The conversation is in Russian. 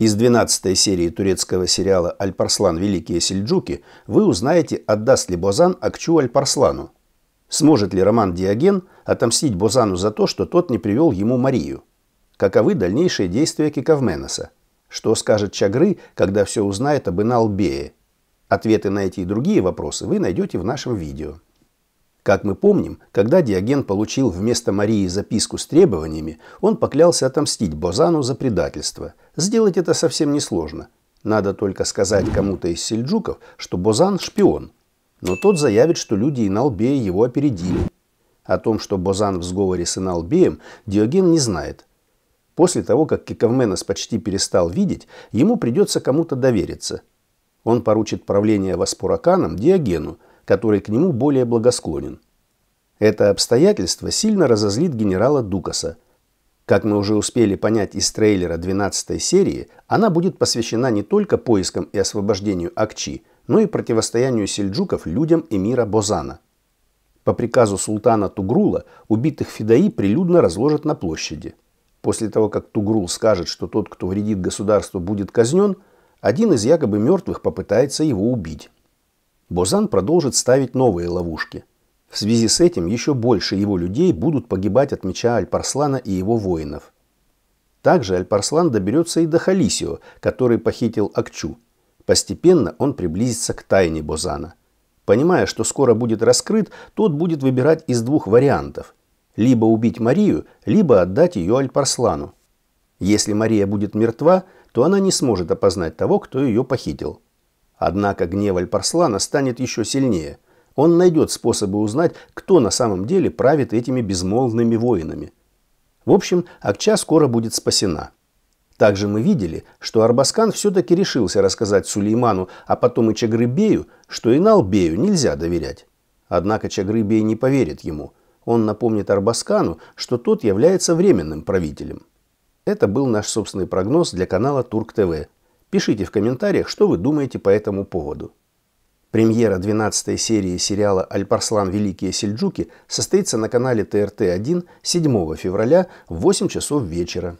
Из 12 серии турецкого сериала «Аль-Парслан. Великие сельджуки» вы узнаете, отдаст ли Бозан Акчу Аль-Парслану. Сможет ли Роман Диоген отомстить Бозану за то, что тот не привел ему Марию? Каковы дальнейшие действия Кикавменеса? Что скажет Чагры, когда все узнает об Иналбее? Ответы на эти и другие вопросы вы найдете в нашем видео. Как мы помним, когда Диоген получил вместо Марии записку с требованиями, он поклялся отомстить Бозану за предательство. Сделать это совсем несложно. Надо только сказать кому-то из сельджуков, что Бозан – шпион. Но тот заявит, что люди Иналбея его опередили. О том, что Бозан в сговоре с Иналбеем, Диоген не знает. После того, как Киковменос почти перестал видеть, ему придется кому-то довериться. Он поручит правление Васпураканом Диогену – который к нему более благосклонен. Это обстоятельство сильно разозлит генерала Дукаса. Как мы уже успели понять из трейлера 12 серии, она будет посвящена не только поискам и освобождению Акчи, но и противостоянию сельджуков людям эмира Бозана. По приказу султана Тугрула убитых Фидаи прилюдно разложат на площади. После того, как Тугрул скажет, что тот, кто вредит государству, будет казнен, один из якобы мертвых попытается его убить. Бозан продолжит ставить новые ловушки. В связи с этим еще больше его людей будут погибать от меча Аль-Парслана и его воинов. Также Аль-Парслан доберется и до Халисио, который похитил Акчу. Постепенно он приблизится к тайне Бозана. Понимая, что скоро будет раскрыт, тот будет выбирать из двух вариантов. Либо убить Марию, либо отдать ее Аль-Парслану. Если Мария будет мертва, то она не сможет опознать того, кто ее похитил. Однако гнев Альпарслана станет еще сильнее. Он найдет способы узнать, кто на самом деле правит этими безмолвными воинами. В общем, Акча скоро будет спасена. Также мы видели, что Арбаскан все-таки решился рассказать Сулейману, а потом и Чагрыбею, что Иналбею нельзя доверять. Однако Чагрыбей не поверит ему. Он напомнит Арбаскану, что тот является временным правителем. Это был наш собственный прогноз для канала Турк ТВ. Пишите в комментариях, что вы думаете по этому поводу. Премьера 12 серии сериала «Альпарслан. Великие сельджуки» состоится на канале ТРТ-1 7 февраля в 8 часов вечера.